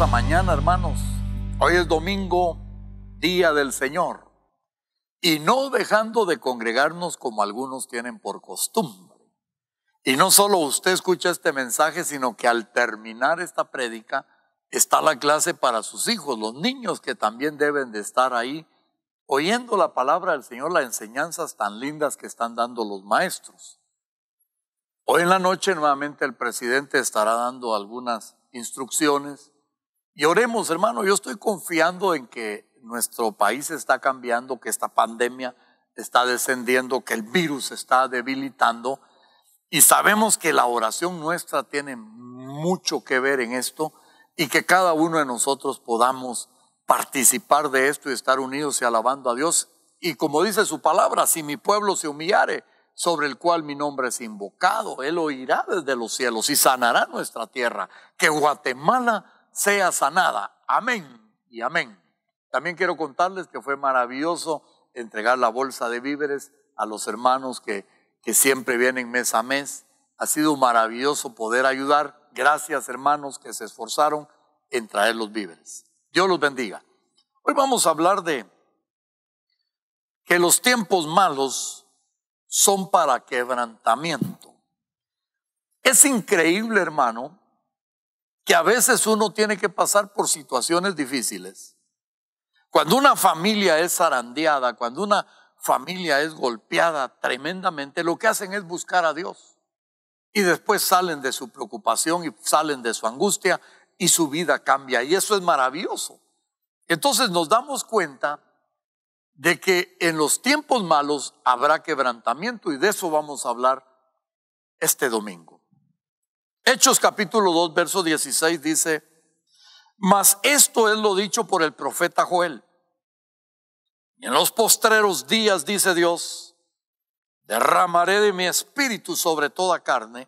a mañana, hermanos. Hoy es domingo, día del Señor. Y no dejando de congregarnos como algunos tienen por costumbre. Y no solo usted escucha este mensaje, sino que al terminar esta prédica está la clase para sus hijos, los niños que también deben de estar ahí oyendo la palabra del Señor, las enseñanzas tan lindas que están dando los maestros. Hoy en la noche nuevamente el presidente estará dando algunas instrucciones y oremos, hermano, yo estoy confiando en que nuestro país está cambiando, que esta pandemia está descendiendo, que el virus está debilitando. Y sabemos que la oración nuestra tiene mucho que ver en esto y que cada uno de nosotros podamos participar de esto y estar unidos y alabando a Dios. Y como dice su palabra, si mi pueblo se humillare, sobre el cual mi nombre es invocado, Él oirá desde los cielos y sanará nuestra tierra. Que Guatemala sea sanada. Amén y amén. También quiero contarles que fue maravilloso entregar la bolsa de víveres a los hermanos que, que siempre vienen mes a mes. Ha sido maravilloso poder ayudar. Gracias hermanos que se esforzaron en traer los víveres. Dios los bendiga. Hoy vamos a hablar de que los tiempos malos son para quebrantamiento. Es increíble, hermano, que a veces uno tiene que pasar por situaciones difíciles. Cuando una familia es zarandeada, cuando una familia es golpeada tremendamente, lo que hacen es buscar a Dios. Y después salen de su preocupación y salen de su angustia y su vida cambia. Y eso es maravilloso. Entonces nos damos cuenta de que en los tiempos malos habrá quebrantamiento y de eso vamos a hablar este domingo. Hechos capítulo 2, verso 16 dice, mas esto es lo dicho por el profeta Joel. en los postreros días, dice Dios, derramaré de mi espíritu sobre toda carne,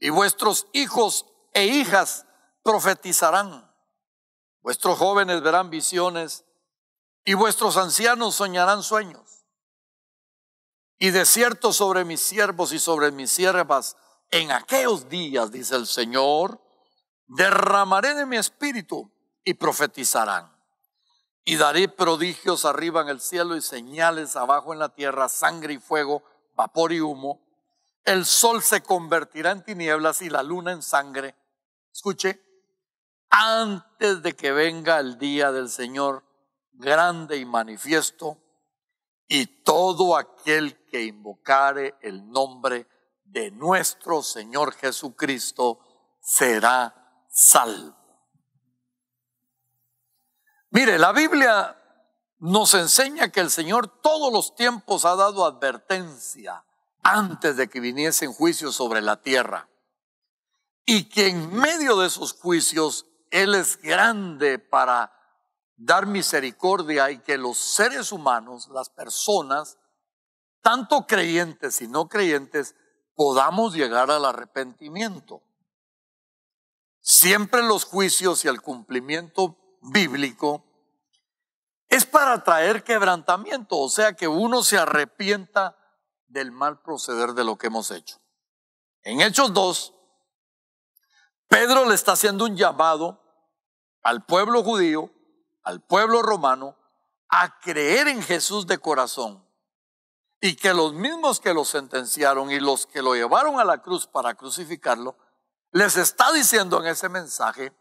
y vuestros hijos e hijas profetizarán, vuestros jóvenes verán visiones, y vuestros ancianos soñarán sueños. Y de cierto sobre mis siervos y sobre mis siervas, en aquellos días, dice el Señor, derramaré de mi espíritu y profetizarán. Y daré prodigios arriba en el cielo y señales abajo en la tierra, sangre y fuego, vapor y humo. El sol se convertirá en tinieblas y la luna en sangre. Escuche, antes de que venga el día del Señor grande y manifiesto, y todo aquel que invocare el nombre de nuestro Señor Jesucristo será salvo. Mire, la Biblia nos enseña que el Señor todos los tiempos ha dado advertencia antes de que viniesen juicios sobre la tierra. Y que en medio de esos juicios Él es grande para dar misericordia y que los seres humanos, las personas, tanto creyentes y no creyentes, podamos llegar al arrepentimiento. Siempre los juicios y el cumplimiento bíblico es para traer quebrantamiento, o sea, que uno se arrepienta del mal proceder de lo que hemos hecho. En Hechos 2, Pedro le está haciendo un llamado al pueblo judío, al pueblo romano, a creer en Jesús de corazón y que los mismos que lo sentenciaron y los que lo llevaron a la cruz para crucificarlo, les está diciendo en ese mensaje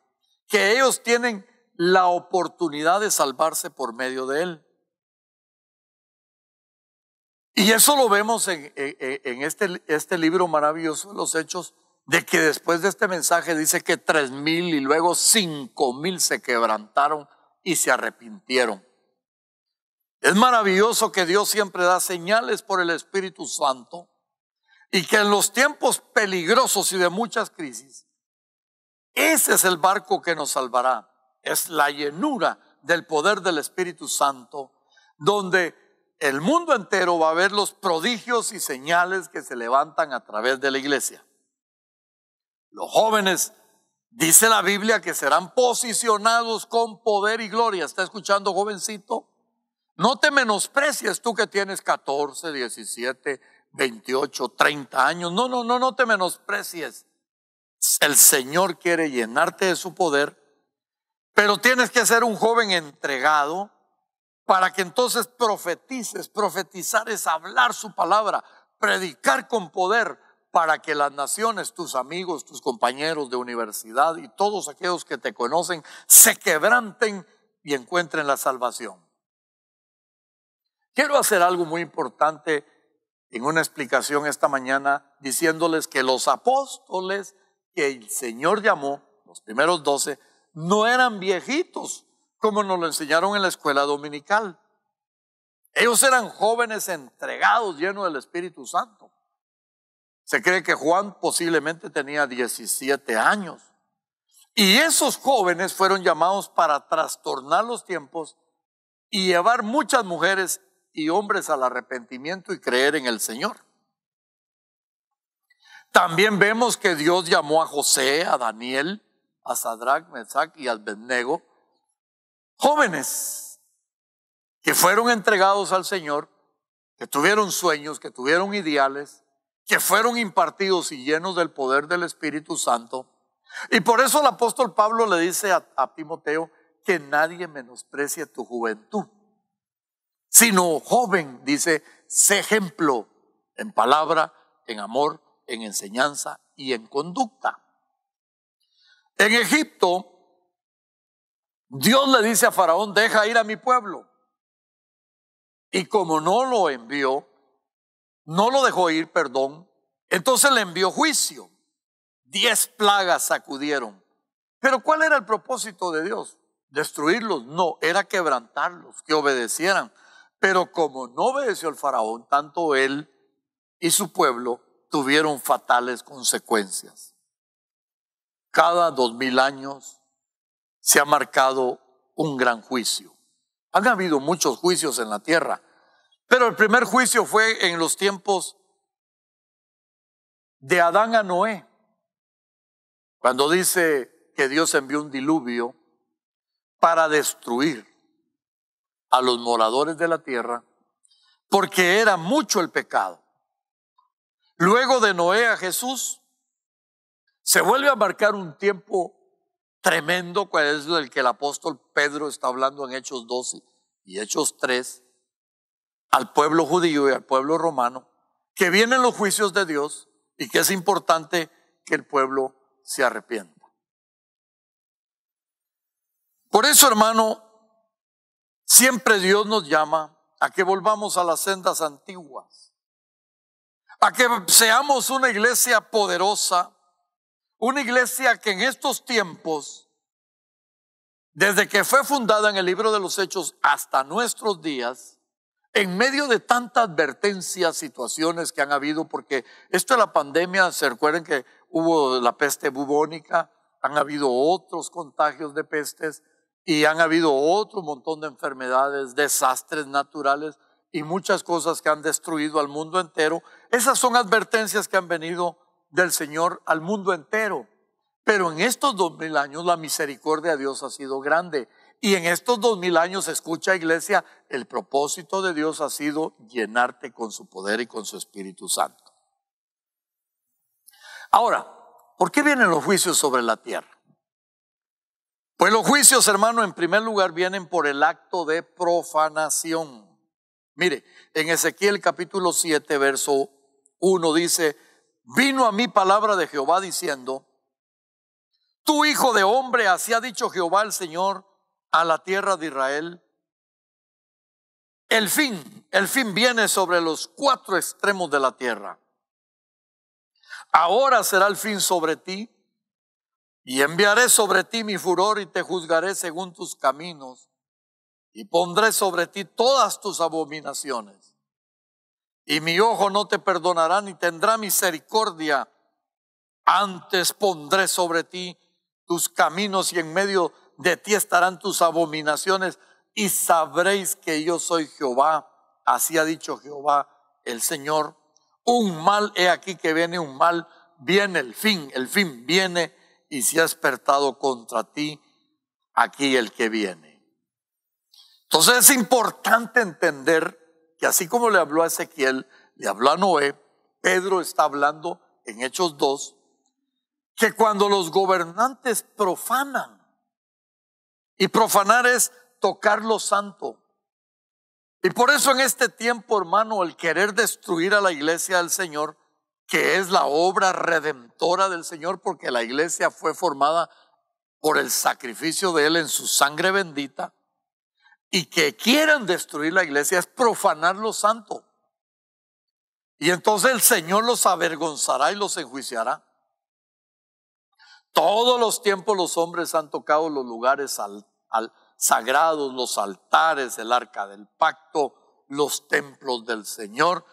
que ellos tienen la oportunidad de salvarse por medio de él. Y eso lo vemos en, este, este libro maravilloso los Hechos, de que después de este mensaje dice que tres mil y luego cinco mil se quebrantaron y se arrepintieron. Es maravilloso que Dios siempre da señales por el Espíritu Santo y que en los tiempos peligrosos y de muchas crisis, ese es el barco que nos salvará. Es la llenura del poder del Espíritu Santo, donde el mundo entero va a ver los prodigios y señales que se levantan a través de la iglesia. Los jóvenes, dice la Biblia, que serán posicionados con poder y gloria. ¿Está escuchando, jovencito? No te menosprecies tú que tienes 14, 17, 28, 30 años. No, no, no, no te menosprecies. El Señor quiere llenarte de su poder, pero tienes que ser un joven entregado para que entonces profetices. Profetizar es hablar su palabra, predicar con poder para que las naciones, tus amigos, tus compañeros de universidad y todos aquellos que te conocen se quebranten y encuentren la salvación. Quiero hacer algo muy importante en una explicación esta mañana diciéndoles que los apóstoles que el Señor llamó, los primeros doce, no eran viejitos, como nos lo enseñaron en la escuela dominical. Ellos eran jóvenes entregados, llenos del Espíritu Santo. Se cree que Juan posiblemente tenía 17 años. Y esos jóvenes fueron llamados para trastornar los tiempos y llevar muchas mujeres y hombres al arrepentimiento y creer en el Señor. También vemos que Dios llamó a José, a Daniel, a Sadrach, Mesac y Abednego, jóvenes que fueron entregados al Señor, que tuvieron sueños, que tuvieron ideales, que fueron impartidos y llenos del poder del Espíritu Santo. Y por eso el apóstol Pablo le dice a Timoteo que nadie menosprecie tu juventud sino joven, dice, se ejemplo en palabra, en amor, en enseñanza y en conducta. En Egipto, Dios le dice a Faraón, deja ir a mi pueblo. Y como no lo envió, no lo dejó ir, perdón, entonces le envió juicio. Diez plagas sacudieron. Pero ¿cuál era el propósito de Dios? ¿Destruirlos? No, era quebrantarlos, que obedecieran pero como no obedeció el faraón, tanto él y su pueblo tuvieron fatales consecuencias. Cada dos mil años se ha marcado un gran juicio. Han habido muchos juicios en la tierra, pero el primer juicio fue en los tiempos de Adán a Noé, cuando dice que Dios envió un diluvio para destruir a los moradores de la tierra, porque era mucho el pecado. Luego de Noé a Jesús, se vuelve a marcar un tiempo tremendo, cuál es el que el apóstol Pedro está hablando en Hechos 12 y Hechos 3, al pueblo judío y al pueblo romano, que vienen los juicios de Dios y que es importante que el pueblo se arrepienta. Por eso, hermano, Siempre Dios nos llama a que volvamos a las sendas antiguas, a que seamos una iglesia poderosa, una iglesia que en estos tiempos, desde que fue fundada en el libro de los Hechos hasta nuestros días, en medio de tantas advertencias, situaciones que han habido, porque esto de la pandemia, se recuerden que hubo la peste bubónica, han habido otros contagios de pestes, y han habido otro montón de enfermedades, desastres naturales y muchas cosas que han destruido al mundo entero. Esas son advertencias que han venido del Señor al mundo entero. Pero en estos dos mil años la misericordia de Dios ha sido grande. Y en estos dos mil años, escucha iglesia, el propósito de Dios ha sido llenarte con su poder y con su Espíritu Santo. Ahora, ¿por qué vienen los juicios sobre la tierra? Pues los juicios, hermano, en primer lugar vienen por el acto de profanación. Mire, en Ezequiel capítulo 7, verso 1 dice, vino a mí palabra de Jehová diciendo, Tú, hijo de hombre, así ha dicho Jehová el Señor a la tierra de Israel. El fin, el fin viene sobre los cuatro extremos de la tierra. Ahora será el fin sobre ti y enviaré sobre ti mi furor y te juzgaré según tus caminos y pondré sobre ti todas tus abominaciones. Y mi ojo no te perdonará ni tendrá misericordia. Antes pondré sobre ti tus caminos y en medio de ti estarán tus abominaciones y sabréis que yo soy Jehová. Así ha dicho Jehová el Señor. Un mal, he aquí que viene un mal, viene el fin, el fin viene y si ha despertado contra ti, aquí el que viene. Entonces es importante entender que así como le habló a Ezequiel, le habló a Noé, Pedro está hablando en Hechos 2, que cuando los gobernantes profanan, y profanar es tocar lo santo, y por eso en este tiempo, hermano, el querer destruir a la iglesia del Señor que es la obra redentora del Señor, porque la iglesia fue formada por el sacrificio de Él en su sangre bendita, y que quieran destruir la iglesia es profanar lo santo. Y entonces el Señor los avergonzará y los enjuiciará. Todos los tiempos los hombres han tocado los lugares al, sagrados, los altares, el arca del pacto, los templos del Señor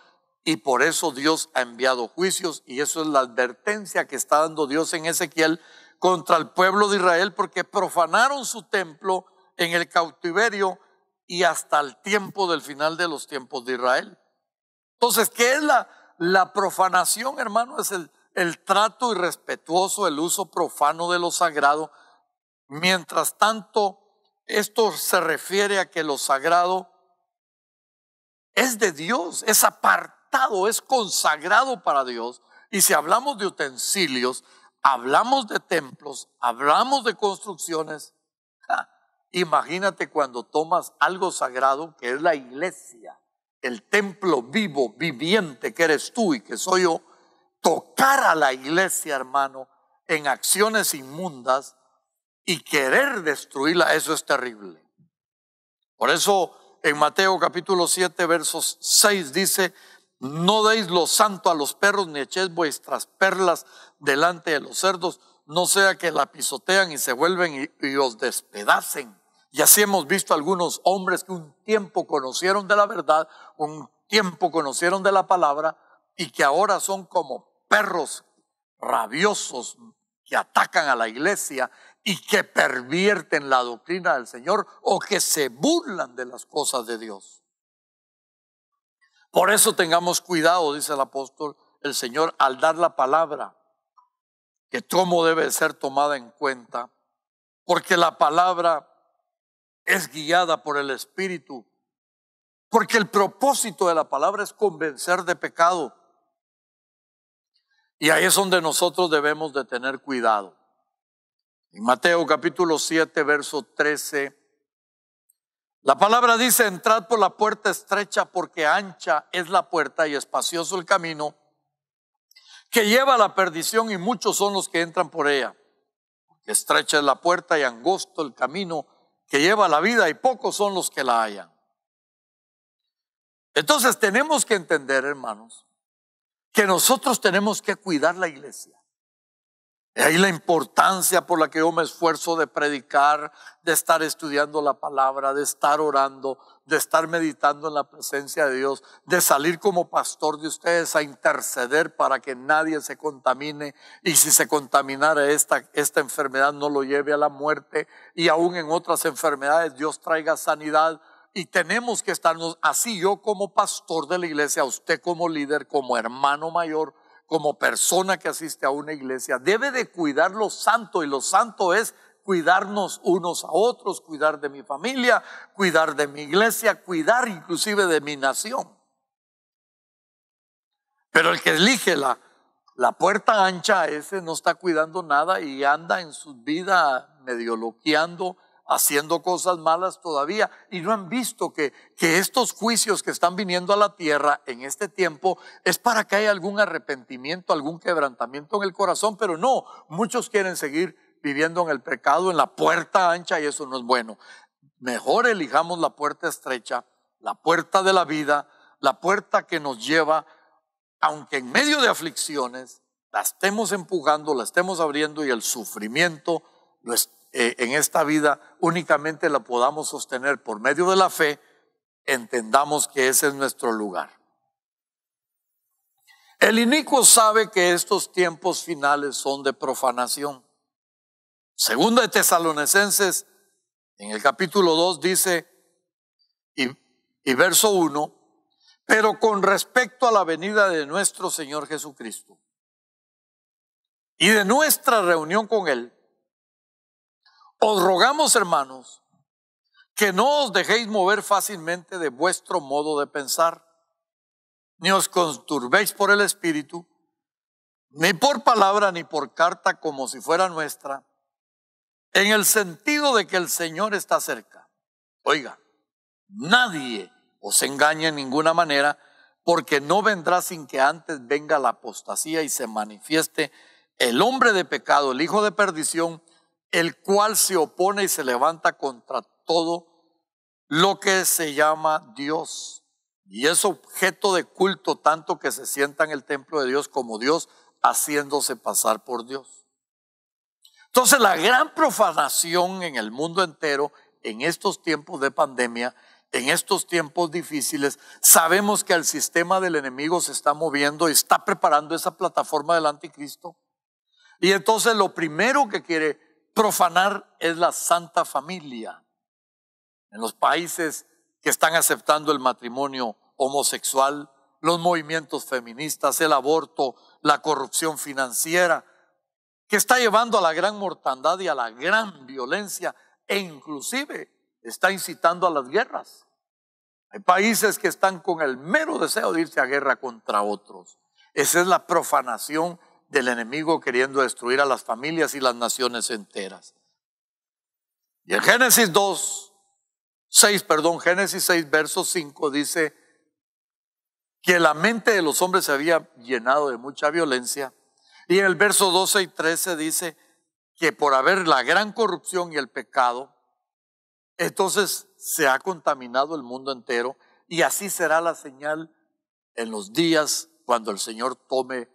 y por eso Dios ha enviado juicios y eso es la advertencia que está dando Dios en Ezequiel contra el pueblo de Israel porque profanaron su templo en el cautiverio y hasta el tiempo del final de los tiempos de Israel. Entonces, ¿qué es la, la profanación, hermano? Es el, el trato irrespetuoso, el uso profano de lo sagrado. Mientras tanto, esto se refiere a que lo sagrado es de Dios, esa parte es consagrado para Dios. Y si hablamos de utensilios, hablamos de templos, hablamos de construcciones. imagínate cuando tomas algo sagrado que es la iglesia, el templo vivo, viviente que eres tú y que soy yo, tocar a la iglesia, hermano, en acciones inmundas y querer destruirla, eso es terrible. Por eso en Mateo capítulo 7, versos 6 dice, no deis lo santo a los perros, ni echéis vuestras perlas delante de los cerdos, no sea que la pisotean y se vuelven y, y os despedacen. Y así hemos visto algunos hombres que un tiempo conocieron de la verdad, un tiempo conocieron de la palabra y que ahora son como perros rabiosos que atacan a la iglesia y que pervierten la doctrina del Señor o que se burlan de las cosas de Dios. Por eso tengamos cuidado, dice el apóstol, el Señor, al dar la palabra, que cómo debe ser tomada en cuenta, porque la palabra es guiada por el Espíritu, porque el propósito de la palabra es convencer de pecado. Y ahí es donde nosotros debemos de tener cuidado. En Mateo capítulo 7, verso 13 la palabra dice, entrad por la puerta estrecha porque ancha es la puerta y espacioso el camino que lleva a la perdición y muchos son los que entran por ella. estrecha es la puerta y angosto el camino que lleva a la vida y pocos son los que la hallan. Entonces tenemos que entender, hermanos, que nosotros tenemos que cuidar la iglesia. Y ahí la importancia por la que yo me esfuerzo de predicar, de estar estudiando la palabra, de estar orando, de estar meditando en la presencia de Dios, de salir como pastor de ustedes a interceder para que nadie se contamine y si se contaminara esta, esta enfermedad no lo lleve a la muerte y aún en otras enfermedades Dios traiga sanidad y tenemos que estarnos así yo como pastor de la iglesia, usted como líder, como hermano mayor, como persona que asiste a una iglesia, debe de cuidar lo santo y lo santo es cuidarnos unos a otros, cuidar de mi familia, cuidar de mi iglesia, cuidar inclusive de mi nación. Pero el que elige la, la puerta ancha, ese no está cuidando nada y anda en su vida medio loqueando, haciendo cosas malas todavía y no han visto que, que estos juicios que están viniendo a la tierra en este tiempo es para que haya algún arrepentimiento, algún quebrantamiento en el corazón, pero no, muchos quieren seguir viviendo en el pecado, en la puerta ancha y eso no es bueno. Mejor elijamos la puerta estrecha, la puerta de la vida, la puerta que nos lleva, aunque en medio de aflicciones, la estemos empujando, la estemos abriendo y el sufrimiento lo, es, eh, en esta vida únicamente la podamos sostener por medio de la fe, entendamos que ese es nuestro lugar. El inicuo sabe que estos tiempos finales son de profanación. Según de Tesalonicenses, en el capítulo 2 dice, y, y verso 1, pero con respecto a la venida de nuestro Señor Jesucristo y de nuestra reunión con Él, os rogamos, hermanos, que no os dejéis mover fácilmente de vuestro modo de pensar, ni os conturbéis por el Espíritu, ni por palabra ni por carta como si fuera nuestra, en el sentido de que el Señor está cerca. Oiga, nadie os engañe en ninguna manera, porque no vendrá sin que antes venga la apostasía y se manifieste el hombre de pecado, el hijo de perdición, el cual se opone y se levanta contra todo lo que se llama Dios. Y es objeto de culto tanto que se sienta en el templo de Dios como Dios haciéndose pasar por Dios. Entonces la gran profanación en el mundo entero, en estos tiempos de pandemia, en estos tiempos difíciles, sabemos que el sistema del enemigo se está moviendo y está preparando esa plataforma del anticristo. Y entonces lo primero que quiere profanar es la Santa Familia. En los países que están aceptando el matrimonio homosexual, los movimientos feministas, el aborto, la corrupción financiera, que está llevando a la gran mortandad y a la gran violencia e inclusive está incitando a las guerras. Hay países que están con el mero deseo de irse a guerra contra otros. Esa es la profanación del enemigo queriendo destruir a las familias y las naciones enteras. Y en Génesis 2, 6, perdón, Génesis 6, verso 5 dice que la mente de los hombres se había llenado de mucha violencia. Y en el verso 12 y 13 dice que por haber la gran corrupción y el pecado, entonces se ha contaminado el mundo entero y así será la señal en los días cuando el Señor tome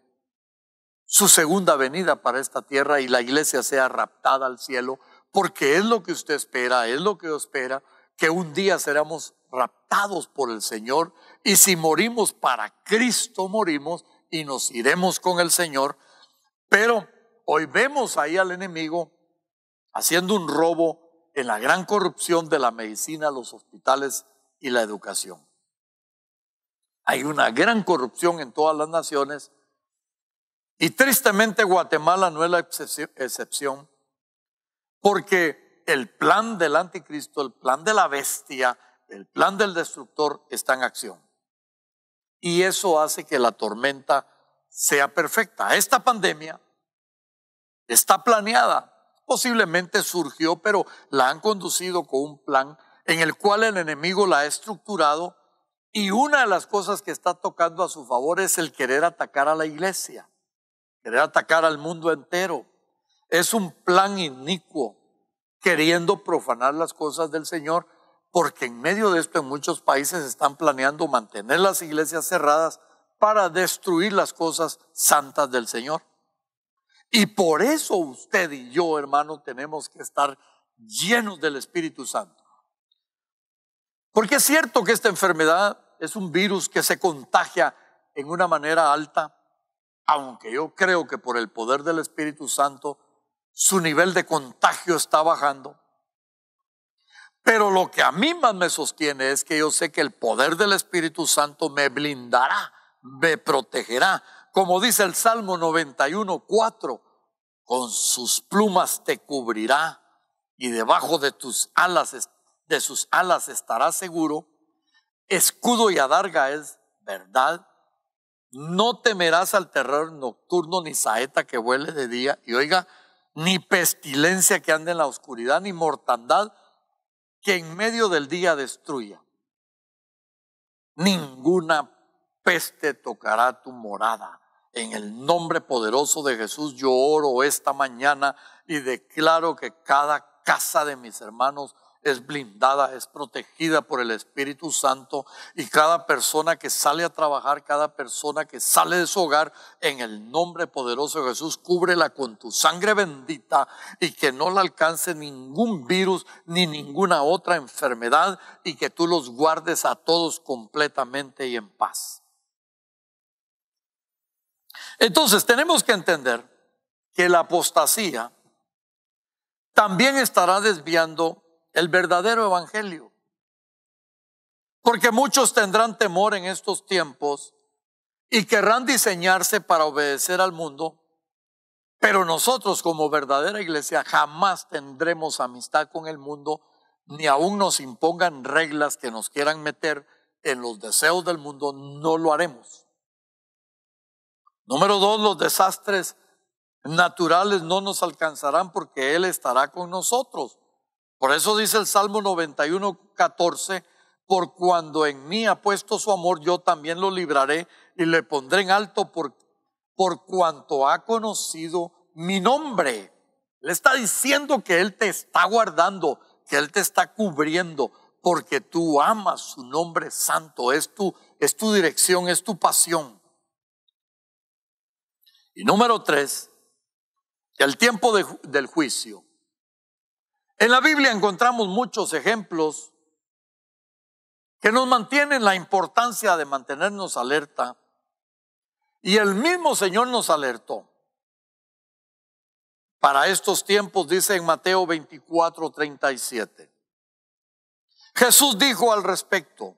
su segunda venida para esta tierra y la iglesia sea raptada al cielo, porque es lo que usted espera, es lo que espera, que un día seremos raptados por el Señor y si morimos para Cristo morimos y nos iremos con el Señor. Pero hoy vemos ahí al enemigo haciendo un robo en la gran corrupción de la medicina, los hospitales y la educación. Hay una gran corrupción en todas las naciones y tristemente Guatemala no es la excepción, porque el plan del anticristo, el plan de la bestia, el plan del destructor está en acción. Y eso hace que la tormenta sea perfecta. Esta pandemia está planeada, posiblemente surgió, pero la han conducido con un plan en el cual el enemigo la ha estructurado y una de las cosas que está tocando a su favor es el querer atacar a la iglesia querer atacar al mundo entero. Es un plan inicuo, queriendo profanar las cosas del Señor, porque en medio de esto en muchos países están planeando mantener las iglesias cerradas para destruir las cosas santas del Señor. Y por eso usted y yo, hermano, tenemos que estar llenos del Espíritu Santo. Porque es cierto que esta enfermedad es un virus que se contagia en una manera alta, aunque yo creo que por el poder del Espíritu Santo su nivel de contagio está bajando. Pero lo que a mí más me sostiene es que yo sé que el poder del Espíritu Santo me blindará, me protegerá. Como dice el Salmo 91, 4, con sus plumas te cubrirá y debajo de tus alas de sus alas estarás seguro. Escudo y adarga es verdad no temerás al terror nocturno, ni saeta que vuele de día. Y oiga, ni pestilencia que ande en la oscuridad, ni mortandad que en medio del día destruya. Ninguna peste tocará tu morada. En el nombre poderoso de Jesús yo oro esta mañana y declaro que cada casa de mis hermanos es blindada, es protegida por el Espíritu Santo y cada persona que sale a trabajar, cada persona que sale de su hogar, en el nombre poderoso de Jesús, cúbrela con tu sangre bendita y que no la alcance ningún virus ni ninguna otra enfermedad y que tú los guardes a todos completamente y en paz. Entonces tenemos que entender que la apostasía también estará desviando el verdadero evangelio. Porque muchos tendrán temor en estos tiempos y querrán diseñarse para obedecer al mundo, pero nosotros como verdadera iglesia jamás tendremos amistad con el mundo, ni aún nos impongan reglas que nos quieran meter en los deseos del mundo, no lo haremos. Número dos, los desastres naturales no nos alcanzarán porque Él estará con nosotros. Por eso dice el Salmo 91, 14, por cuando en mí ha puesto su amor, yo también lo libraré y le pondré en alto por, por cuanto ha conocido mi nombre. Le está diciendo que Él te está guardando, que Él te está cubriendo, porque tú amas su nombre santo, es tu, es tu dirección, es tu pasión. Y número tres, el tiempo del juicio. En la Biblia encontramos muchos ejemplos que nos mantienen la importancia de mantenernos alerta. Y el mismo Señor nos alertó. Para estos tiempos, dice en Mateo 24, 37. Jesús dijo al respecto,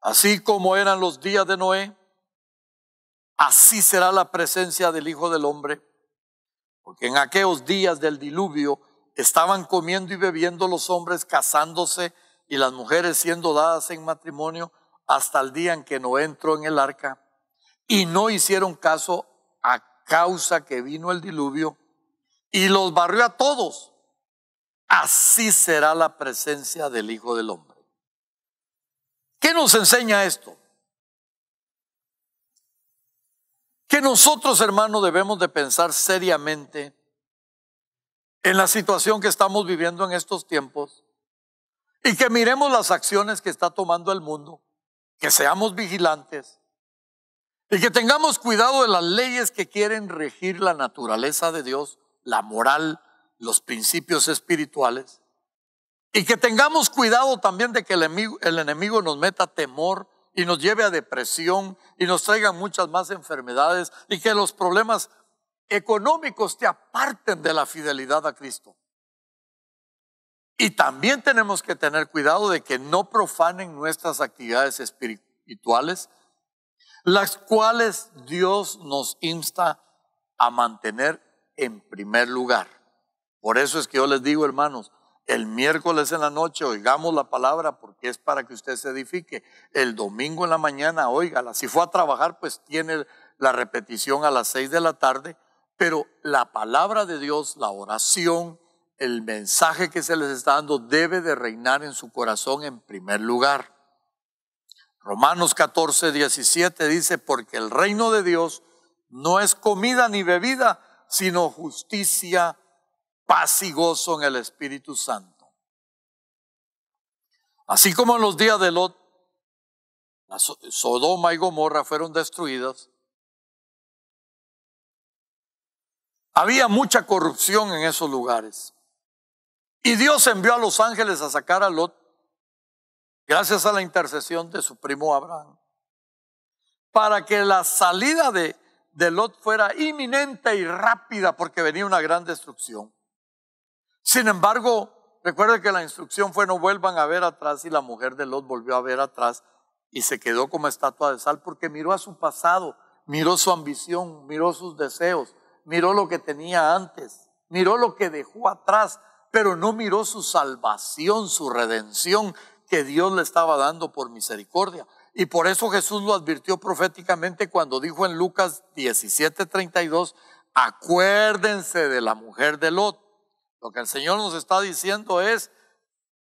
así como eran los días de Noé, así será la presencia del Hijo del Hombre, porque en aquellos días del diluvio, Estaban comiendo y bebiendo los hombres, casándose y las mujeres siendo dadas en matrimonio hasta el día en que no entró en el arca. Y no hicieron caso a causa que vino el diluvio y los barrió a todos. Así será la presencia del Hijo del Hombre. ¿Qué nos enseña esto? Que nosotros, hermanos, debemos de pensar seriamente en la situación que estamos viviendo en estos tiempos y que miremos las acciones que está tomando el mundo, que seamos vigilantes y que tengamos cuidado de las leyes que quieren regir la naturaleza de Dios, la moral, los principios espirituales y que tengamos cuidado también de que el enemigo, nos meta temor y nos lleve a depresión y nos traiga muchas más enfermedades y que los problemas económicos te aparten de la fidelidad a Cristo. Y también tenemos que tener cuidado de que no profanen nuestras actividades espirituales, las cuales Dios nos insta a mantener en primer lugar. Por eso es que yo les digo, hermanos, el miércoles en la noche oigamos la palabra porque es para que usted se edifique. El domingo en la mañana, óigala. Si fue a trabajar, pues tiene la repetición a las seis de la tarde pero la palabra de Dios, la oración, el mensaje que se les está dando debe de reinar en su corazón en primer lugar. Romanos 14, 17 dice, porque el reino de Dios no es comida ni bebida, sino justicia, paz y gozo en el Espíritu Santo. Así como en los días de Lot, Sodoma y Gomorra fueron destruidas, Había mucha corrupción en esos lugares. Y Dios envió a los ángeles a sacar a Lot, gracias a la intercesión de su primo Abraham, para que la salida de, Lot fuera inminente y rápida, porque venía una gran destrucción. Sin embargo, recuerde que la instrucción fue no vuelvan a ver atrás y la mujer de Lot volvió a ver atrás y se quedó como estatua de sal porque miró a su pasado, miró su ambición, miró sus deseos, miró lo que tenía antes, miró lo que dejó atrás, pero no miró su salvación, su redención que Dios le estaba dando por misericordia. Y por eso Jesús lo advirtió proféticamente cuando dijo en Lucas 17:32, acuérdense de la mujer de Lot. Lo que el Señor nos está diciendo es,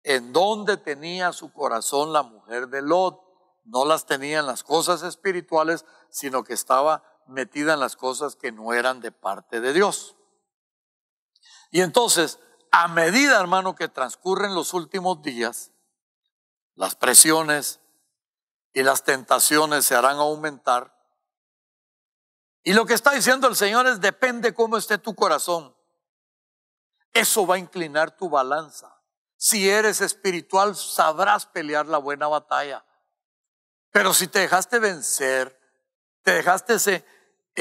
en dónde tenía su corazón la mujer de Lot. No las tenía en las cosas espirituales, sino que estaba metida en las cosas que no eran de parte de Dios. Y entonces, a medida, hermano, que transcurren los últimos días, las presiones y las tentaciones se harán aumentar. Y lo que está diciendo el Señor es, depende cómo esté tu corazón. Eso va a inclinar tu balanza. Si eres espiritual, sabrás pelear la buena batalla. Pero si te dejaste vencer, te dejaste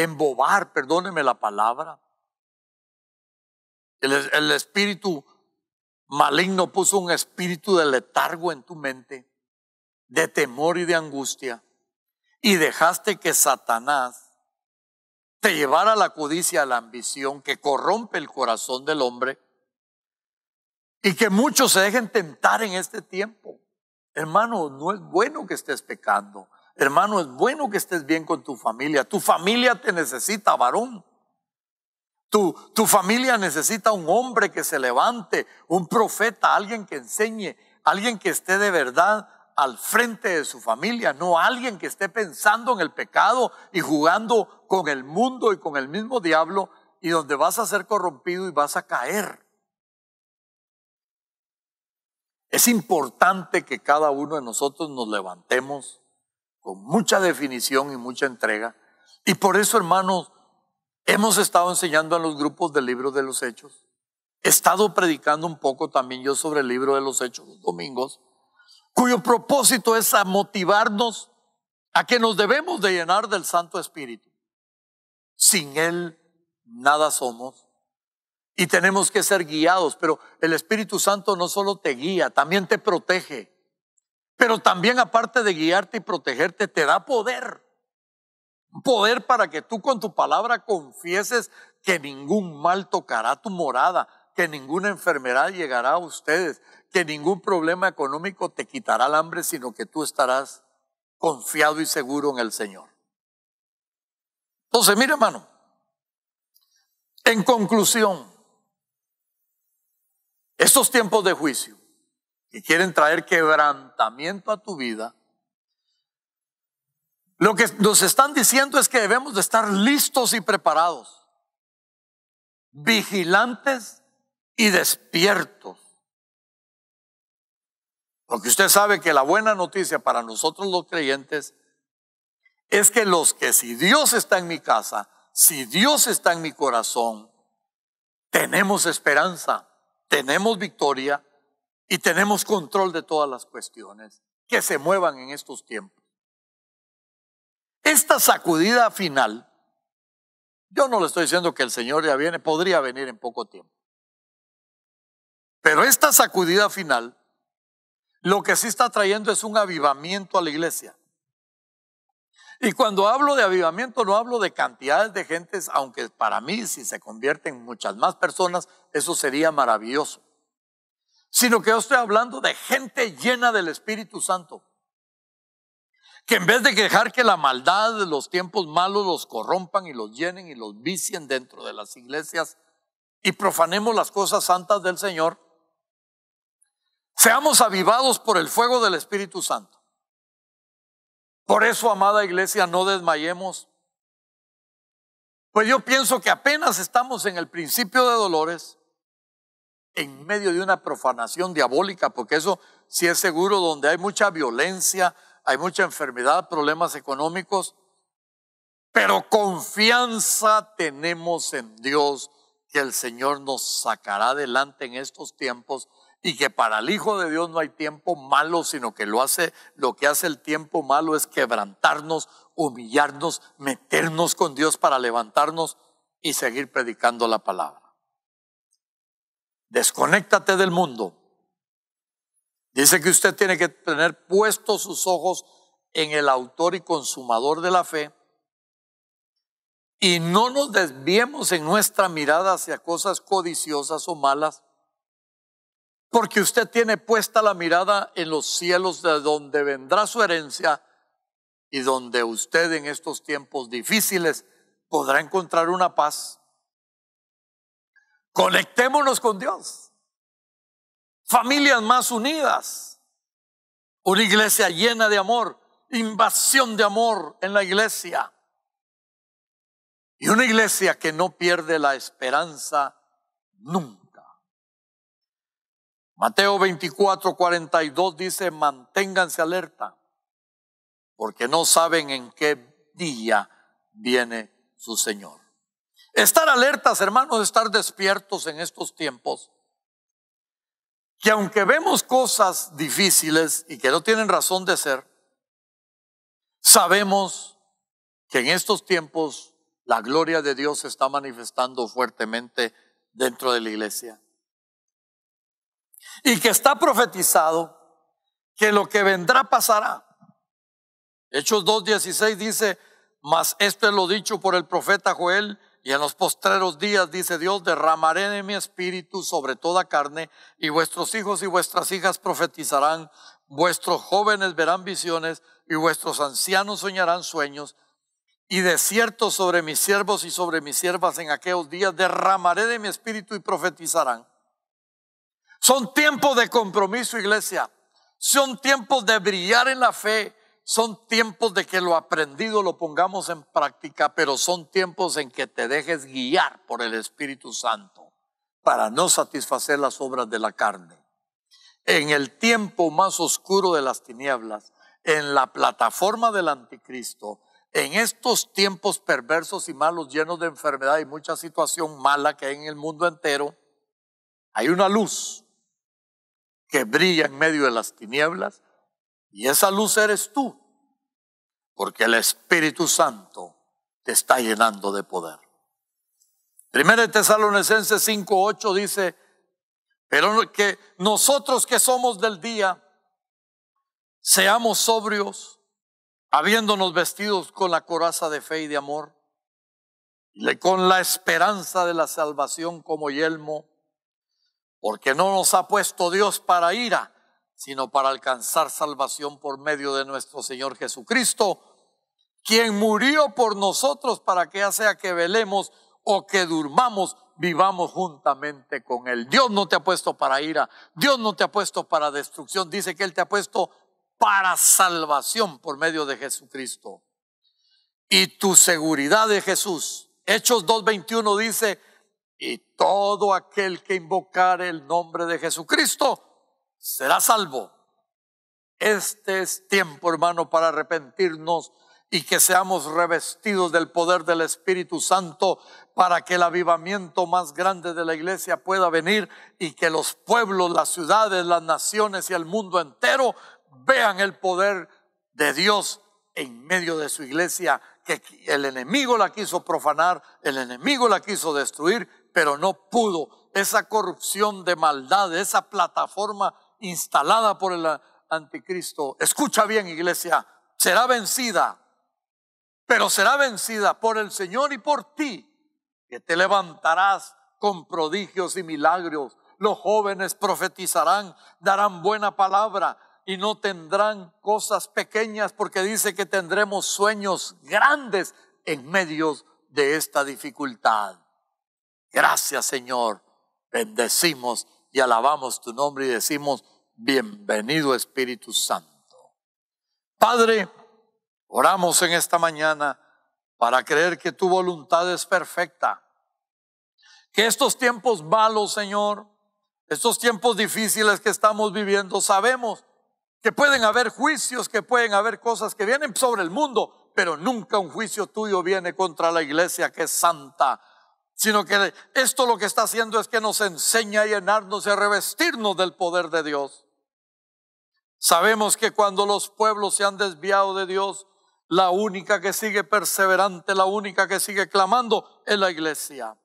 embobar, perdóneme la palabra. El, espíritu maligno puso un espíritu de letargo en tu mente, de temor y de angustia, y dejaste que Satanás te llevara la codicia, la ambición que corrompe el corazón del hombre y que muchos se dejen tentar en este tiempo. Hermano, no es bueno que estés pecando. Hermano, es bueno que estés bien con tu familia. Tu familia te necesita, varón. Tu, tu familia necesita un hombre que se levante, un profeta, alguien que enseñe, alguien que esté de verdad al frente de su familia, no alguien que esté pensando en el pecado y jugando con el mundo y con el mismo diablo y donde vas a ser corrompido y vas a caer. Es importante que cada uno de nosotros nos levantemos mucha definición y mucha entrega. Y por eso, hermanos, hemos estado enseñando a los grupos del libro de los hechos. He estado predicando un poco también yo sobre el libro de los hechos los domingos, cuyo propósito es a motivarnos a que nos debemos de llenar del Santo Espíritu. Sin Él nada somos y tenemos que ser guiados, pero el Espíritu Santo no solo te guía, también te protege pero también aparte de guiarte y protegerte, te da poder. Poder para que tú con tu palabra confieses que ningún mal tocará tu morada, que ninguna enfermedad llegará a ustedes, que ningún problema económico te quitará el hambre, sino que tú estarás confiado y seguro en el Señor. Entonces, mire hermano, en conclusión, estos tiempos de juicio que quieren traer quebrantamiento a tu vida, lo que nos están diciendo es que debemos de estar listos y preparados, vigilantes y despiertos. Porque usted sabe que la buena noticia para nosotros los creyentes es que los que si Dios está en mi casa, si Dios está en mi corazón, tenemos esperanza, tenemos victoria y tenemos control de todas las cuestiones que se muevan en estos tiempos. Esta sacudida final, yo no le estoy diciendo que el Señor ya viene, podría venir en poco tiempo. Pero esta sacudida final, lo que sí está trayendo es un avivamiento a la iglesia. Y cuando hablo de avivamiento no hablo de cantidades de gentes, aunque para mí si se convierten muchas más personas, eso sería maravilloso sino que yo estoy hablando de gente llena del Espíritu Santo. Que en vez de dejar que la maldad de los tiempos malos los corrompan y los llenen y los vicien dentro de las iglesias y profanemos las cosas santas del Señor, seamos avivados por el fuego del Espíritu Santo. Por eso, amada iglesia, no desmayemos. Pues yo pienso que apenas estamos en el principio de dolores en medio de una profanación diabólica, porque eso sí es seguro donde hay mucha violencia, hay mucha enfermedad, problemas económicos, pero confianza tenemos en Dios que el Señor nos sacará adelante en estos tiempos y que para el Hijo de Dios no hay tiempo malo, sino que lo hace, lo que hace el tiempo malo es quebrantarnos, humillarnos, meternos con Dios para levantarnos y seguir predicando la palabra. Desconéctate del mundo. Dice que usted tiene que tener puestos sus ojos en el autor y consumador de la fe y no nos desviemos en nuestra mirada hacia cosas codiciosas o malas, porque usted tiene puesta la mirada en los cielos de donde vendrá su herencia y donde usted en estos tiempos difíciles podrá encontrar una paz Conectémonos con Dios. Familias más unidas. Una iglesia llena de amor. Invasión de amor en la iglesia. Y una iglesia que no pierde la esperanza nunca. Mateo 24, 42 dice, manténganse alerta, porque no saben en qué día viene su Señor. Estar alertas, hermanos, estar despiertos en estos tiempos. Que aunque vemos cosas difíciles y que no tienen razón de ser, sabemos que en estos tiempos la gloria de Dios se está manifestando fuertemente dentro de la iglesia. Y que está profetizado que lo que vendrá pasará. Hechos 2.16 dice, mas esto es lo dicho por el profeta Joel, y en los postreros días, dice Dios, derramaré de mi espíritu sobre toda carne, y vuestros hijos y vuestras hijas profetizarán, vuestros jóvenes verán visiones, y vuestros ancianos soñarán sueños. Y de cierto sobre mis siervos y sobre mis siervas en aquellos días derramaré de mi espíritu y profetizarán. Son tiempos de compromiso, iglesia. Son tiempos de brillar en la fe. Son tiempos de que lo aprendido lo pongamos en práctica, pero son tiempos en que te dejes guiar por el Espíritu Santo para no satisfacer las obras de la carne. En el tiempo más oscuro de las tinieblas, en la plataforma del anticristo, en estos tiempos perversos y malos llenos de enfermedad y mucha situación mala que hay en el mundo entero, hay una luz que brilla en medio de las tinieblas y esa luz eres tú, porque el Espíritu Santo te está llenando de poder. Primera de Tesalonicenses 5:8 dice, pero que nosotros que somos del día, seamos sobrios, habiéndonos vestidos con la coraza de fe y de amor, y con la esperanza de la salvación como yelmo, porque no nos ha puesto Dios para ira, sino para alcanzar salvación por medio de nuestro Señor Jesucristo, quien murió por nosotros para que ya sea que velemos o que durmamos, vivamos juntamente con Él. Dios no te ha puesto para ira, Dios no te ha puesto para destrucción, dice que Él te ha puesto para salvación por medio de Jesucristo. Y tu seguridad de Jesús. Hechos 2.21 dice, y todo aquel que invocare el nombre de Jesucristo será salvo. Este es tiempo, hermano, para arrepentirnos y que seamos revestidos del poder del Espíritu Santo para que el avivamiento más grande de la iglesia pueda venir y que los pueblos, las ciudades, las naciones y el mundo entero vean el poder de Dios en medio de su iglesia, que el enemigo la quiso profanar, el enemigo la quiso destruir, pero no pudo. Esa corrupción de maldad, esa plataforma instalada por el anticristo, escucha bien iglesia, será vencida, pero será vencida por el Señor y por ti, que te levantarás con prodigios y milagros. Los jóvenes profetizarán, darán buena palabra y no tendrán cosas pequeñas porque dice que tendremos sueños grandes en medio de esta dificultad. Gracias Señor, bendecimos y alabamos tu nombre y decimos, bienvenido Espíritu Santo. Padre, oramos en esta mañana para creer que tu voluntad es perfecta. Que estos tiempos malos, Señor, estos tiempos difíciles que estamos viviendo, sabemos que pueden haber juicios, que pueden haber cosas que vienen sobre el mundo, pero nunca un juicio tuyo viene contra la iglesia que es santa, sino que esto lo que está haciendo es que nos enseña a llenarnos y a revestirnos del poder de Dios. Sabemos que cuando los pueblos se han desviado de Dios, la única que sigue perseverante, la única que sigue clamando es la iglesia.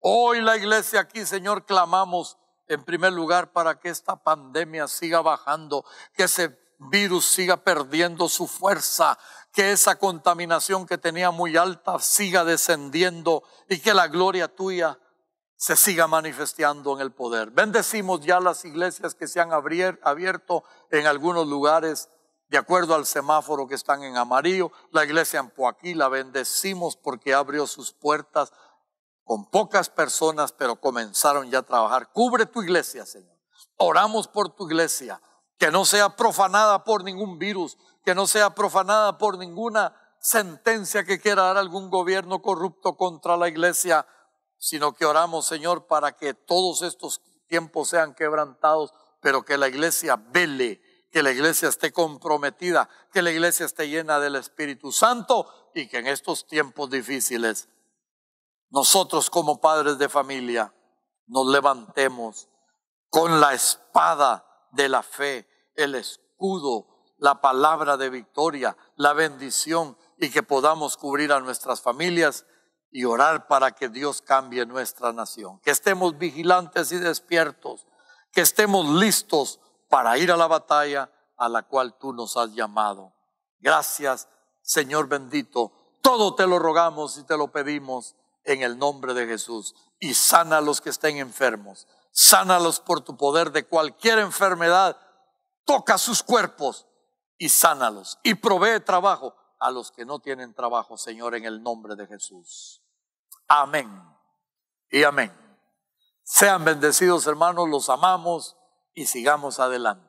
Hoy la iglesia aquí, Señor, clamamos en primer lugar para que esta pandemia siga bajando, que ese virus siga perdiendo su fuerza, que esa contaminación que tenía muy alta siga descendiendo y que la gloria tuya se siga manifestando en el poder. Bendecimos ya las iglesias que se han abierto en algunos lugares de acuerdo al semáforo que están en amarillo. La iglesia en Poaquí la bendecimos porque abrió sus puertas con pocas personas, pero comenzaron ya a trabajar. Cubre tu iglesia, Señor. Oramos por tu iglesia, que no sea profanada por ningún virus, que no sea profanada por ninguna sentencia que quiera dar algún gobierno corrupto contra la iglesia, sino que oramos, Señor, para que todos estos tiempos sean quebrantados, pero que la iglesia vele, que la iglesia esté comprometida, que la iglesia esté llena del Espíritu Santo y que en estos tiempos difíciles nosotros como padres de familia nos levantemos con la espada de la fe, el escudo la palabra de victoria, la bendición y que podamos cubrir a nuestras familias y orar para que Dios cambie nuestra nación. Que estemos vigilantes y despiertos, que estemos listos para ir a la batalla a la cual tú nos has llamado. Gracias, Señor bendito. Todo te lo rogamos y te lo pedimos en el nombre de Jesús. Y sana a los que estén enfermos. Sánalos por tu poder de cualquier enfermedad. Toca sus cuerpos y sánalos y provee trabajo a los que no tienen trabajo, Señor, en el nombre de Jesús. Amén y amén. Sean bendecidos hermanos, los amamos y sigamos adelante.